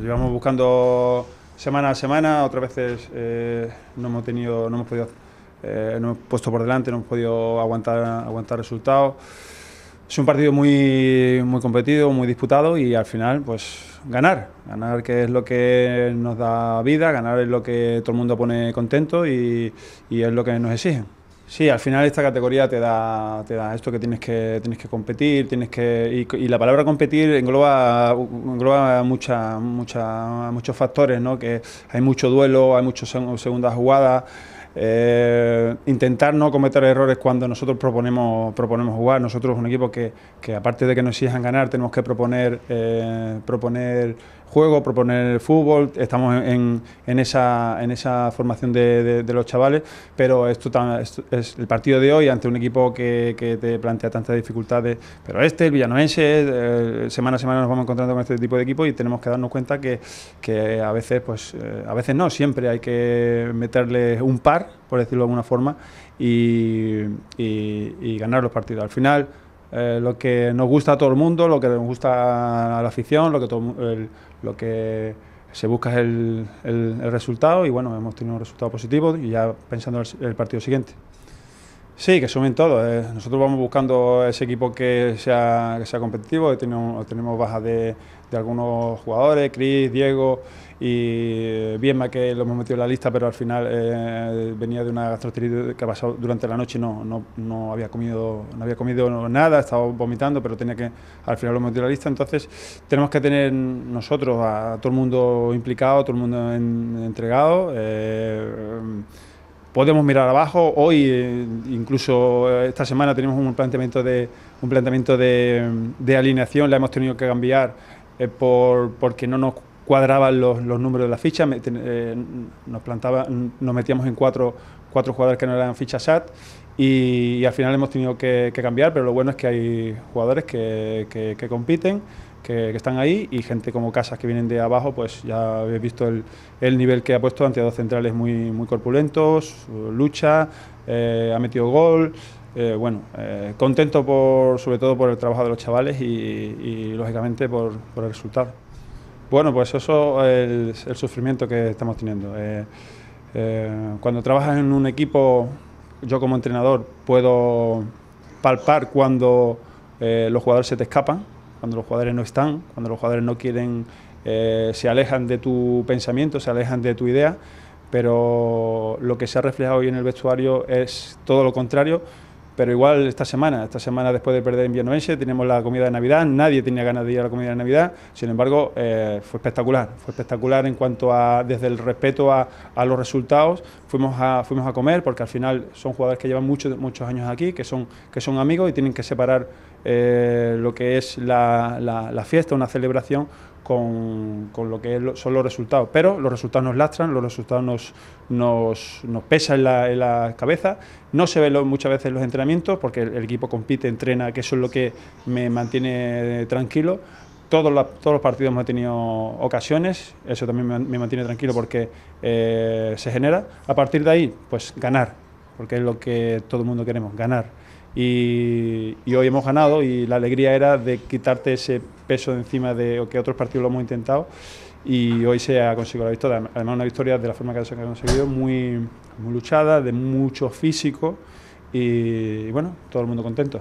llevamos buscando semana a semana, otras veces eh, no hemos tenido, no hemos podido, eh, no hemos puesto por delante, no hemos podido aguantar, aguantar resultados. Es un partido muy, muy competido, muy disputado y al final, pues ganar. Ganar que es lo que nos da vida, ganar es lo que todo el mundo pone contento y, y es lo que nos exigen. Sí, al final esta categoría te da, da esto que tienes que tienes que competir, tienes que y, la palabra competir engloba, engloba mucha, mucha, muchos factores, ¿no? Que hay mucho duelo, hay muchas segundas jugadas. Eh, intentar no cometer errores cuando nosotros proponemos, proponemos jugar. Nosotros un equipo que, que aparte de que nos exijan ganar, tenemos que proponer, eh, proponer juego, proponer fútbol, estamos en, en esa, en esa formación de, los chavales, pero esto, es el partido de hoy ante un equipo que, que te plantea tantas dificultades, pero este, el villanoense, eh, semana a semana nos vamos encontrando con este tipo de equipo y tenemos que darnos cuenta que, a veces, pues, eh, a veces no, siempre hay que meterle un par, por decirlo de alguna forma, y, y, y ganar los partidos. Al final, eh, lo que nos gusta a todo el mundo, lo que nos gusta a la afición, lo que, lo que se busca es el, el, el, resultado y bueno, hemos tenido un resultado positivo y ya pensando en el partido siguiente. Sí, que sumen todo. Eh. Nosotros vamos buscando ese equipo que sea, sea competitivo. Tenemos, tenemos bajas de, algunos jugadores, Cris, Diego y eh, Bienma, que lo hemos metido en la lista, pero al final eh, venía de una gastroenteritis que ha pasado durante la noche no, no, había comido, no había comido nada, estaba vomitando, pero tenía que al final lo hemos metido en la lista. Entonces tenemos que tener nosotros a, todo el mundo implicado, todo el mundo entregado podemos mirar abajo. Hoy, eh, incluso eh, esta semana, tenemos un planteamiento de, un planteamiento de, mm, alineación, la hemos tenido que cambiar eh, por, porque no nos cuadraban los, números de las fichas, eh, nos, plantaba, nos metíamos en cuatro, cuatro jugadores que no eran fichas SAT y, al final hemos tenido que, cambiar, pero lo bueno es que hay jugadores que, compiten. Que, están ahí y gente como Casas que vienen de abajo, pues ya habéis visto el, nivel que ha puesto ante dos centrales muy, muy corpulentos, lucha, eh, ha metido gol. Eh, bueno, contento por, sobre todo por el trabajo de los chavales y, lógicamente por, por el resultado. Bueno, pues eso es el, sufrimiento que estamos teniendo. Eh, eh, cuando trabajas en un equipo, yo como entrenador puedo palpar cuando eh, los jugadores se te escapan, cuando los jugadores no están, cuando los jugadores no quieren, se alejan de tu pensamiento, se alejan de tu idea, pero lo que se ha reflejado hoy en el vestuario es todo lo contrario pero igual esta semana, esta semana después de perder en Villanovense... tenemos la comida de Navidad, nadie tenía ganas de ir a la comida de Navidad, sin embargo, eh, fue espectacular, fue espectacular en cuanto a, desde el respeto a, a, los resultados, fuimos a, fuimos a comer, porque al final son jugadores que llevan muchos, muchos años aquí, que son, que son amigos y tienen que separar eh, lo que es la, fiesta, una celebración con, lo que son los resultados. Pero los resultados nos lastran, los resultados nos, pesan en la, cabeza. No se ven muchas veces los entrenamientos porque el, equipo compite, entrena, que eso es lo que me mantiene tranquilo. Todos, los partidos hemos tenido ocasiones, eso también me, mantiene tranquilo porque eh, se genera. A partir de ahí, pues ganar, porque es lo que todo el mundo queremos, ganar. Y, hoy hemos ganado y la alegría era de quitarte ese peso de encima de que otros partidos lo hemos intentado y hoy se ha conseguido la victoria. Además una victoria de la forma que se ha conseguido, muy, muy luchada, de mucho físico y bueno, todo el mundo contento.